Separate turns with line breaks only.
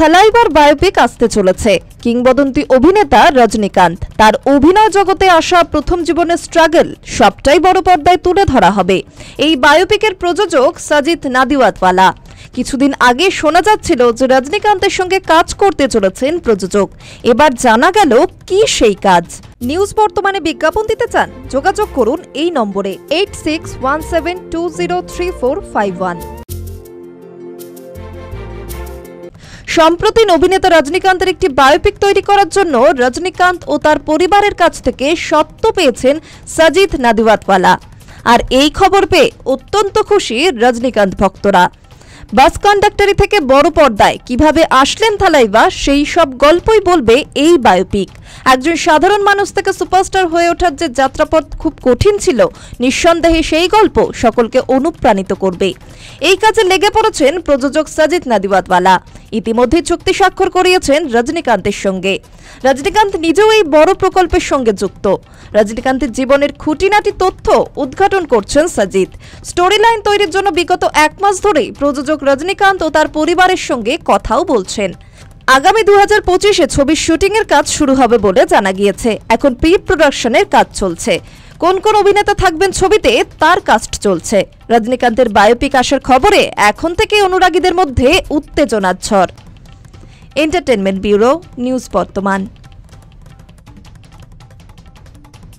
থেলাইবার biopic আসতে চলেছে কিংবদন্তি অভিনেতা রজনীকান্ত তার অভিনয় জগতে আসা প্রথম জীবনের স্ট্রাগল সবটাই বড় পর্দায় তুলে ধরা হবে এই বায়োপিকের প্রযোজক সাজিদ নাদিওয়াতওয়ালা কিছুদিন আগে শোনা যাচ্ছিল যে রজনীকান্তের সঙ্গে কাজ করতে চলেছেন প্রযোজক এবার জানা গেল কি সেই কাজ নিউজ বর্তমানে বিজ্ঞাপন দিতে চান যোগাযোগ করুন এই নম্বরে eight six one seven two zero three four five one সম্প্রতি অভিনেতা রজনীকান্তের একটি বায়োপিক তৈরি করার জন্য রজনীকান্ত ও তার পরিবারের কাছ থেকে সত্য পেয়েছেন সাজিদ নাদিওয়াতওয়ালা আর এই খবর পেয়ে অত্যন্ত খুশি রজনীকান্ত ভক্তরা বাস কন্ডাক্টরি থেকে বড় পর্দায় কিভাবে আসলেন থালাইবা সেই সব গল্পই বলবে এই বায়োপিক একজন সাধারণ মানুষ থেকে সুপারস্টার হয়ে ওঠার যে যাত্রাপথ খুব কঠিন ছিল নিঃসন্দেহে সেই গল্প সকলকে অনুপ্রাণিত করবে এই কাজে লেগে পড়েছেন প্রযোজক সাজিদ নাদিওয়াতওয়ালা ইতিমধ্যে চুক্তি স্বাক্ষর করিয়েছেন রজনীকান্তের সঙ্গে রজনীকান্ত নিজেও এই বড় প্রকল্পের সঙ্গে যুক্ত রজনীকান্তের জীবনের খুঁটিনাটি তথ্য উদ্ঘাটন করছেন সাজিদ স্টোরি লাইন তৈরির জন্য বিগত এক মাস ধরেই প্রযোজক রজনীকান্ত তার পরিবারের সঙ্গে কথাও বলছেন আগামী দু হাজার পঁচিশে ছবির শুটিংয়ের কাজ শুরু হবে বলে জানা গিয়েছে এখন প্রি প্রোডাকশনের কাজ চলছে কোন কোন অভিনেতা থাকবেন ছবিতে তার কাস্ট চলছে রজনীকান্তের বায়োপিক আসার খবরে এখন থেকে অনুরাগীদের মধ্যে উত্তেজনার ঝড় এন্টারটেনমেন্ট ব্যুরো নিউজ বর্তমান